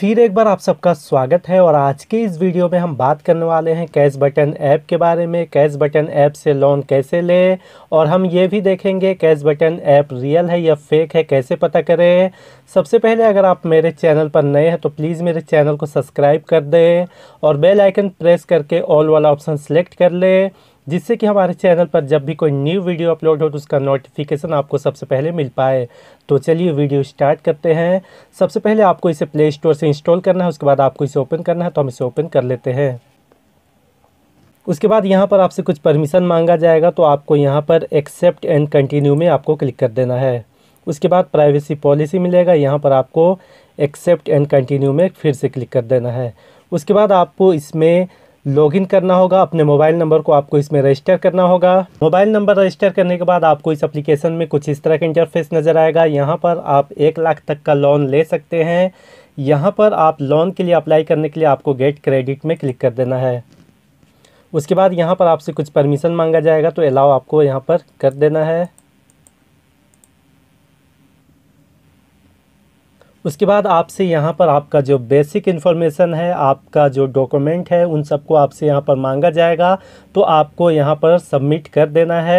फिर एक बार आप सबका स्वागत है और आज के इस वीडियो में हम बात करने वाले हैं कैश बटन ऐप के बारे में कैश बटन ऐप से लोन कैसे लें और हम ये भी देखेंगे कैश बटन ऐप रियल है या फेक है कैसे पता करें सबसे पहले अगर आप मेरे चैनल पर नए हैं तो प्लीज़ मेरे चैनल को सब्सक्राइब कर दें और बेल आइकन प्रेस करके ऑल वाला ऑप्शन सेलेक्ट कर लें जिससे कि हमारे चैनल पर जब भी कोई न्यू वीडियो अपलोड हो तो उसका नोटिफिकेशन आपको सबसे पहले मिल पाए तो चलिए वीडियो स्टार्ट करते हैं सबसे पहले आपको इसे प्ले स्टोर से इंस्टॉल करना है उसके बाद आपको इसे ओपन करना है तो हम इसे ओपन कर लेते हैं उसके बाद यहाँ पर आपसे कुछ परमिशन मांगा जाएगा तो आपको यहाँ पर एक्सेप्ट एंड कंटिन्यू में आपको क्लिक कर देना है उसके बाद प्राइवेसी पॉलिसी मिलेगा यहाँ पर आपको एक्सेप्ट एंड कंटिन्यू में फिर से क्लिक कर देना है उसके बाद आपको इसमें लॉगिन करना होगा अपने मोबाइल नंबर को आपको इसमें रजिस्टर करना होगा मोबाइल नंबर रजिस्टर करने के बाद आपको इस एप्लीकेशन में कुछ इस तरह का इंटरफेस नज़र आएगा यहाँ पर आप एक लाख तक का लोन ले सकते हैं यहाँ पर आप लोन के लिए अप्लाई करने के लिए आपको गेट क्रेडिट में क्लिक कर देना है उसके बाद यहाँ पर आपसे कुछ परमिशन मांगा जाएगा तो अलाउ आपको यहाँ पर कर देना है उसके बाद आपसे यहाँ पर आपका जो बेसिक इन्फॉर्मेशन है आपका जो डॉक्यूमेंट है उन सबको आपसे यहाँ पर मांगा जाएगा तो आपको यहाँ पर सबमिट कर देना है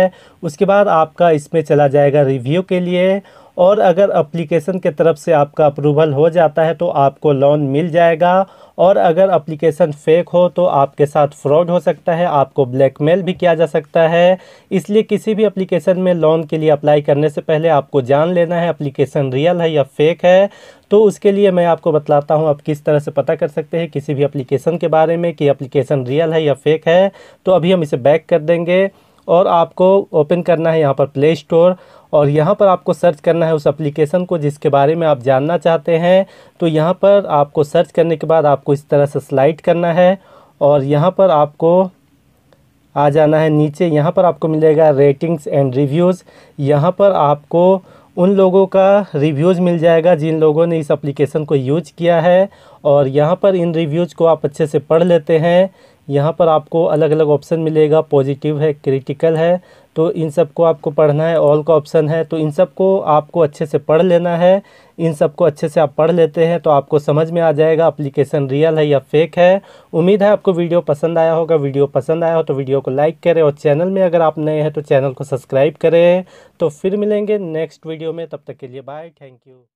उसके बाद आपका इसमें चला जाएगा रिव्यू के लिए और अगर अप्लीकेशन के तरफ से आपका अप्रूवल हो जाता है तो आपको लोन मिल जाएगा और अगर अप्लीकेशन फेक हो तो आपके साथ फ्रॉड हो सकता है आपको ब्लैकमेल भी किया जा सकता है इसलिए किसी भी अप्लीकेशन में लोन के लिए अप्लाई करने से पहले आपको जान लेना है अप्लीकेशन रियल है या फेक है तो उसके लिए मैं आपको बतलाता हूँ आप किस तरह से पता कर सकते हैं किसी भी अप्लीकेशन के बारे में कि अप्लीकेशन रियल है या फेक है तो अभी हम इसे बैक कर देंगे और आपको ओपन करना है यहाँ पर प्ले स्टोर और यहाँ पर आपको सर्च करना है उस एप्लीकेशन को जिसके बारे में आप जानना चाहते हैं तो यहाँ पर आपको सर्च करने के बाद आपको इस तरह से स्लाइड करना है और यहाँ पर आपको आ जाना है नीचे यहाँ पर आपको मिलेगा रेटिंग्स एंड रिव्यूज़ यहाँ पर आपको उन लोगों का रिव्यूज़ मिल जाएगा जिन लोगों ने इस एप्लीकेशन को यूज किया है और यहाँ पर इन रिव्यूज़ को आप अच्छे से पढ़ लेते हैं यहाँ पर आपको अलग अलग ऑप्शन मिलेगा पॉजिटिव है क्रिटिकल है तो इन सब को आपको पढ़ना है ऑल का ऑप्शन है तो इन सब को आपको अच्छे से पढ़ लेना है इन सब को अच्छे से आप पढ़ लेते हैं तो आपको समझ में आ जाएगा अप्लीकेशन रियल है या फेक है उम्मीद है आपको वीडियो पसंद आया होगा वीडियो पसंद आया हो तो वीडियो को लाइक करें और चैनल में अगर आप नए हैं तो चैनल को सब्सक्राइब करें तो फिर मिलेंगे नेक्स्ट वीडियो में तब तक के लिए बाय थैंक यू